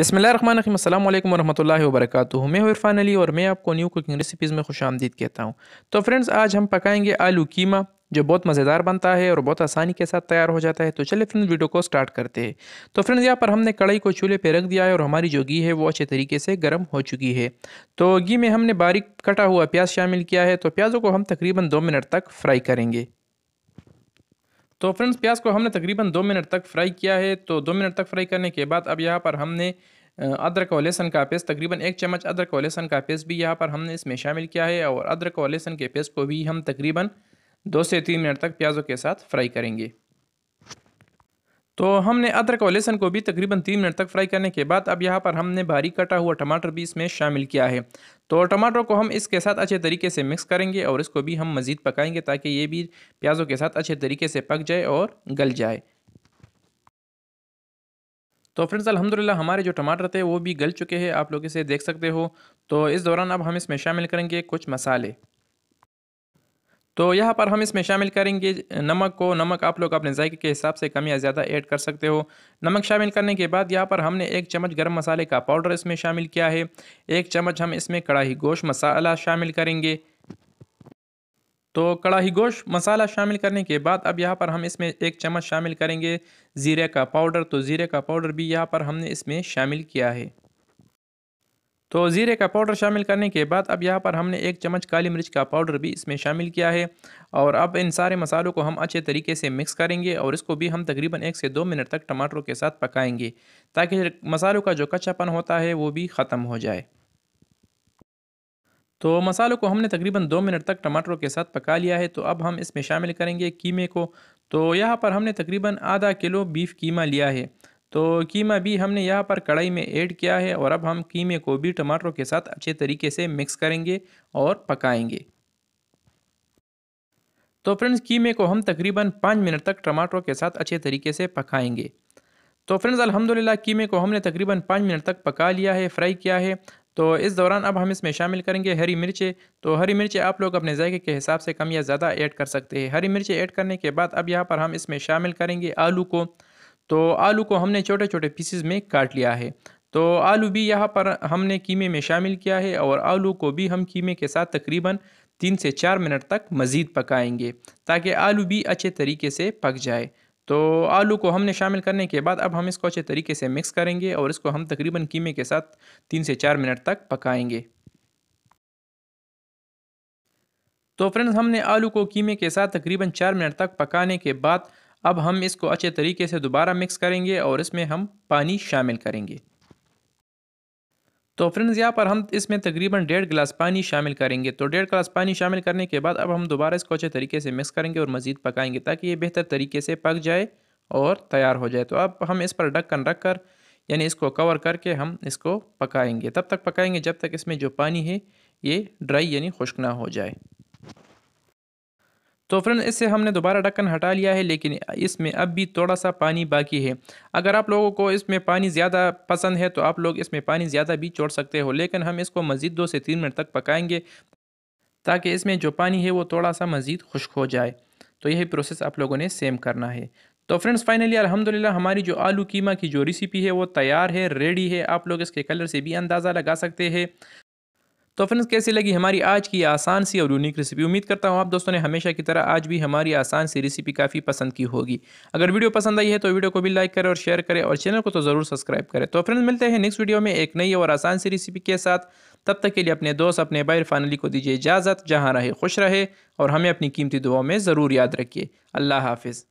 बसमिल रखीम अल्लाम वरहमल वरक मैं इरफान अली और मैं आपको न्यू कुकिंग रेसिपीज़ में खुश आमदीद कहता हूँ तो फ्रेंड्स आज हम पकाएंगे आलू कीमा जो बहुत मज़ेदार बनता है और बहुत आसानी के साथ तैयार हो जाता है तो चलिए फ्रेंड्स वीडियो को स्टार्ट करते हैं तो फ्रेंड्स यहाँ पर हमने कढ़ाई को चूल्हे पर रख दिया है और हमारी जो घी है वो अच्छे तरीके से गर्म हो चुकी है तो घी में हमने बारीक कटा हुआ प्याज शामिल किया है तो प्याज़ों को हम तकरीबन दो मिनट तक फ्राई करेंगे तो फ्रेंड्स प्याज को हमने तकरीबन दो मिनट तक फ्राई किया है तो दो मिनट तक फ्राई करने के बाद अब यहाँ पर हमने अदरक और लहसन का पेस्ट तकरीबन एक चम्मच अदरक और लहसन का पेस्ट भी यहाँ पर हमने इसमें शामिल किया है और अदरक और लहसन के पेस्ट को भी हम तकरीबन दो से तीन मिनट तक प्याज़ों के साथ फ्राई करेंगे तो हमने अदरक और लहसन को भी तकरीबन तीन मिनट तक फ्राई करने के बाद अब यहाँ पर हमने भारी कटा हुआ टमाटर भी इसमें शामिल किया है तो टमाटर को हम इसके साथ अच्छे तरीके से मिक्स करेंगे और इसको भी हम मज़ीद पकाएंगे ताकि ये भी प्याज़ों के साथ अच्छे तरीके से पक जाए और गल जाए तो फ्रेंड्स अल्हम्दुलिल्लाह हमारे जो टमाटर थे वो भी गल चुके हैं आप लोग इसे देख सकते हो तो इस दौरान अब हम इसमें शामिल करेंगे कुछ मसाले तो यहाँ पर हम इसमें शामिल करेंगे नमक को नमक आप लोग अपने जायके के हिसाब से कम या ज़्यादा ऐड कर सकते हो नमक शामिल करने के बाद यहाँ पर हमने एक चम्मच गर्म मसाले का पाउडर इसमें शामिल किया है एक चम्मच हम इसमें कड़ाही गोश मसाला शामिल करेंगे तो कड़ाही गोश मसाला शामिल करने के बाद अब यहाँ पर हम इसमें एक चम्मच शामिल करेंगे ज़ीरे का पाउडर तो ज़ीरे का पाउडर भी यहाँ पर हमने इसमें शामिल किया है तो ज़ीरे का पाउडर शामिल करने के बाद अब यहाँ पर हमने एक चम्मच काली मिर्च का पाउडर भी इसमें शामिल किया है और अब इन सारे मसालों को हम अच्छे तरीके से मिक्स करेंगे और इसको भी हम तकरीबन एक से दो मिनट तक टमाटरों के साथ पकाएंगे ताकि मसालों का जो कच्चापन होता है वो भी ख़त्म हो जाए तो मसालों को हमने तकरीबन दो मिनट तक टमाटरों के साथ पका लिया है तो अब हम इसमें शामिल करेंगे कीमे को तो यहाँ पर हमने तकरीबन आधा किलो बीफ कीमा लिया है तो कीमा भी हमने यहाँ पर कढ़ाई में ऐड किया है और अब हम कीमे को भी टमाटरों के साथ अच्छे तरीके से मिक्स करेंगे और पकाएंगे तो फ्रेंड्स कीमे को हम तकरीबन पाँच मिनट तक टमाटरों के साथ अच्छे तरीके से पकाएंगे तो फ्रेंड्स अल्हम्दुलिल्लाह कीमे को हमने तकरीबन पाँच मिनट तक पका लिया है फ्राई किया है तो इस दौरान अब हम इसमें शामिल करेंगे हरी मिर्चें तो हरी मिर्चें आप लोग अपने जायके के हिसाब से कम या ज़्यादा ऐड कर सकते हैं हरी मिर्चें ऐड करने के बाद अब यहाँ पर हम इसमें शामिल करेंगे आलू को तो आलू को हमने छोटे छोटे पीसेस में काट लिया है तो आलू भी यहाँ पर हमने कीमे में शामिल किया है और आलू को भी हम कीमे के साथ तकरीबन तीन से चार मिनट तक मज़ीद पकाएंगे ताकि आलू भी अच्छे तरीके से पक जाए तो आलू को हमने शामिल करने के बाद अब हम इसको अच्छे तरीके से मिक्स करेंगे और इसको हम तकरीबन कीमे के साथ तीन से चार मिनट तक पकाएंगे तो फ्रेंड्स हमने आलू को कीमे के साथ तकरीबन चार मिनट तक पकाने के बाद अब हम इसको अच्छे तरीके से दोबारा मिक्स करेंगे और इसमें हम पानी शामिल करेंगे तो फ्रेंड्स यहाँ पर हम इसमें तकरीबन डेढ़ गिलास पानी शामिल करेंगे तो डेढ़ गिलास पानी शामिल करने के बाद अब हम दोबारा इसको अच्छे तरीके से मिक्स करेंगे और मज़ीद पकाएंगे ताकि ये बेहतर तरीके से पक जाए और तैयार हो जाए तो अब हम इस पर ढक्कन रख कर यानी इसको कवर करके हम इसको पकाएंगे तब तक पकाएंगे जब तक इसमें जो पानी है ये ड्राई यानी खुश्क ना हो जाए तो फ्रेंड इससे हमने दोबारा ढक्कन हटा लिया है लेकिन इसमें अब भी थोड़ा सा पानी बाकी है अगर आप लोगों को इसमें पानी ज़्यादा पसंद है तो आप लोग इसमें पानी ज़्यादा भी छोड़ सकते हो लेकिन हम इसको मज़ीद दो से तीन मिनट तक पकाएंगे ताकि इसमें जो पानी है वो थोड़ा सा मज़ीद खुश्क हो जाए तो यही प्रोसेस आप लोगों ने सेम करना है तो फ्रेंड्स फाइनली अल्हम्दुलिल्लाह हमारी जो आलू कीमा की जो रेसिपी है वो तैयार है रेडी है आप लोग इसके कलर से भी अंदाज़ा लगा सकते हैं तो फ्रेंड्स कैसी लगी हमारी आज की आसान सी और यूनिक रेसिपी उम्मीद करता हूँ आप दोस्तों ने हमेशा की तरह आज भी हमारी आसान सी रेसिपी काफ़ी पसंद की होगी अगर वीडियो पसंद आई है तो वीडियो को भी लाइक करें और शेयर करें और चैनल को तो ज़रूर सब्सक्राइब करें तो फ्रेंड्स मिलते हैं नेक्स्ट वीडियो में एक नई और आसान सी रेसिपी के साथ तब तक के लिए अपने दोस्त अपने भाई फैमिली को दीजिए इजाज़त जहाँ रहे खुश रहे और हमें अपनी कीमती दुआओं में ज़रूर याद रखिए अल्लाह हाफिज़